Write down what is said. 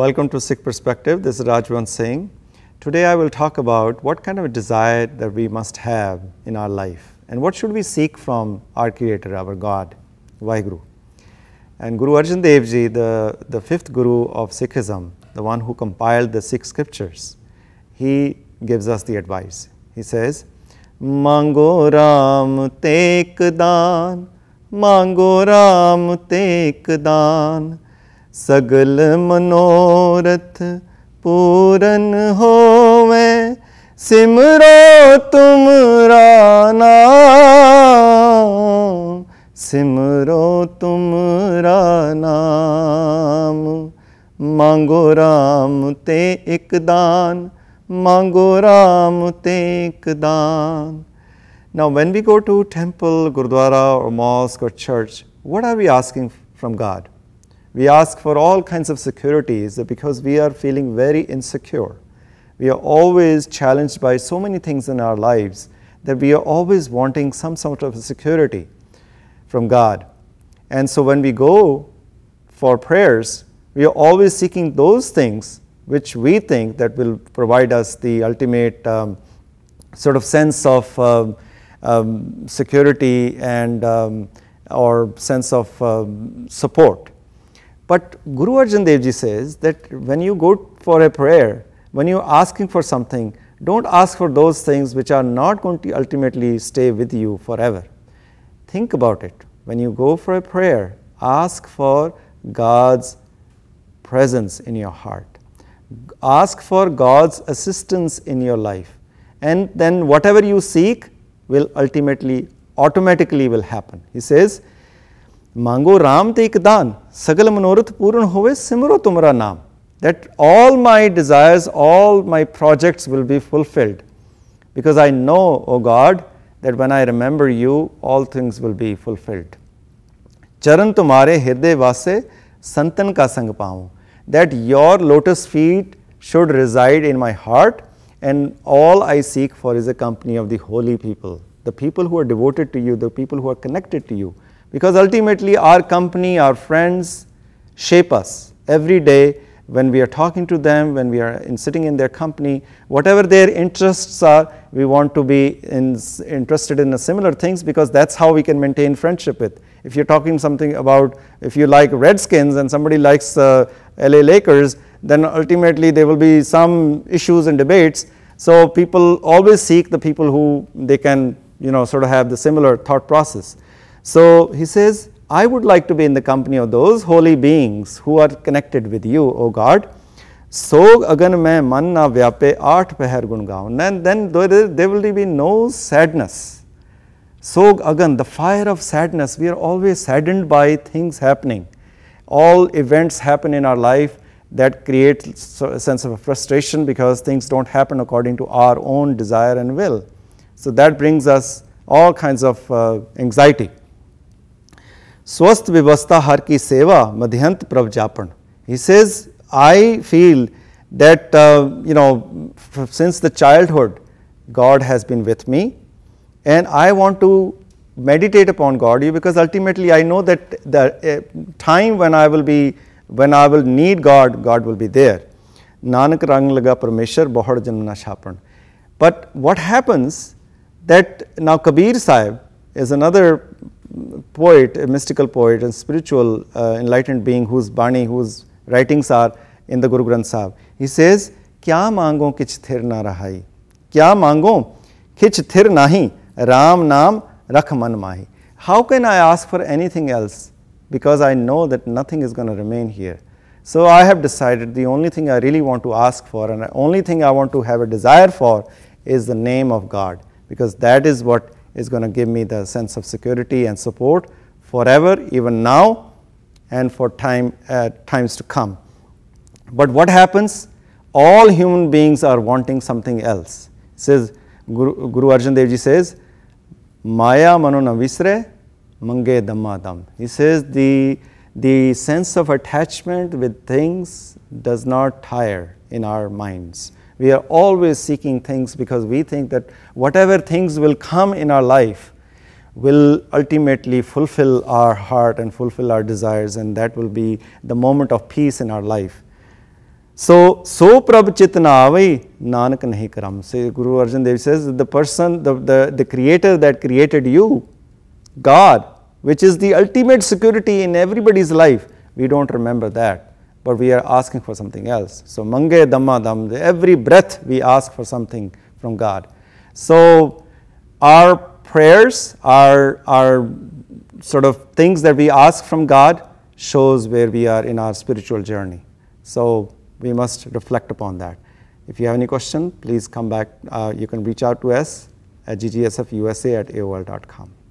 Welcome to Sikh Perspective. This is Rajwan Singh. Today I will talk about what kind of a desire that we must have in our life and what should we seek from our Creator, our God, Vaiguru. And Guru Arjan Dev Ji, the, the fifth Guru of Sikhism, the one who compiled the Sikh scriptures, he gives us the advice. He says, Mango Ram Tek Dan, Mango Ram Tek Dan. सगल मनोरथ पूरन हो मैं सिमरो तुम राना सिमरो तुम राम मांगो राम ते एक दान मांगो राम ते एक दान now when we go to temple gurdwara और मॉस्क और church what are we asking from God We ask for all kinds of securities because we are feeling very insecure. We are always challenged by so many things in our lives that we are always wanting some sort of security from God. And so when we go for prayers, we are always seeking those things which we think that will provide us the ultimate um, sort of sense of um, um, security and um, or sense of um, support but Guru Arjan Dev Ji says that when you go for a prayer, when you're asking for something, don't ask for those things which are not going to ultimately stay with you forever. Think about it. When you go for a prayer, ask for God's presence in your heart. Ask for God's assistance in your life. And then whatever you seek will ultimately automatically will happen. He says, ਮੰਗੋ RAM ਤੇ ਇੱਕ ਦਾਨ ਸਗਲ ਮਨੋਰਥ ਪੂਰਨ ਹੋਵੇ ਸਿਮਰੋ ਤੁਮਰਾ ਨਾਮ that all my desires all my projects will be fulfilled because i know o god that when i remember you all things will be fulfilled charan tumare hirde vase santan ka sang that your lotus feet should reside in my heart and all i seek for is the company of the holy people the people who are devoted to you the people who are connected to you because ultimately our company, our friends shape us every day when we are talking to them, when we are in sitting in their company, whatever their interests are, we want to be in interested in similar things because that's how we can maintain friendship with. If you're talking something about, if you like Redskins and somebody likes uh, LA Lakers, then ultimately there will be some issues and debates. So people always seek the people who they can, you know, sort of have the similar thought process. So, he says, I would like to be in the company of those holy beings who are connected with you, O God. So agan mein man na vyape aath pehar gun gaon. And then there will be no sadness. So agan, the fire of sadness, we are always saddened by things happening. All events happen in our life that create a sense of frustration because things don't happen according to our own desire and will. So that brings us all kinds of uh, anxiety swasth vivastha har ki seva madhyant pravjapan. He says, I feel that uh, you know since the childhood God has been with me and I want to meditate upon God You because ultimately I know that the uh, time when I will be when I will need God, God will be there. Nanak rang laga parmeshar bahar janmana But what happens that now Kabir Sahib is another poet, a mystical poet and spiritual uh, enlightened being whose Bani, whose writings are in the Guru Granth Sahib. He says, "Kya मांगो kich thir na रहाई Kya मांगो kich thir नाही Ram Ram रख मन mahi?" how can I ask for anything else? Because I know that nothing is going to remain here. So I have decided the only thing I really want to ask for and the only thing I want to have a desire for is the name of God because that is what is going to give me the sense of security and support forever, even now, and for time, uh, times to come. But what happens? All human beings are wanting something else. It says Guru, Guru Arjan Dev Ji says, Maya mano na visre, mange dhamma dham. He says the, the sense of attachment with things does not tire in our minds. We are always seeking things because we think that whatever things will come in our life will ultimately fulfill our heart and fulfill our desires and that will be the moment of peace in our life. So, so Prabh Chit Nanak nahi karam. So, Guru Arjan Dev says the person, the, the, the creator that created you, God, which is the ultimate security in everybody's life, we don't remember that but we are asking for something else. So mange dhamma dham, every breath we ask for something from God. So our prayers, our, our sort of things that we ask from God shows where we are in our spiritual journey. So we must reflect upon that. If you have any question, please come back. Uh, you can reach out to us at ggsfusa at aol.com.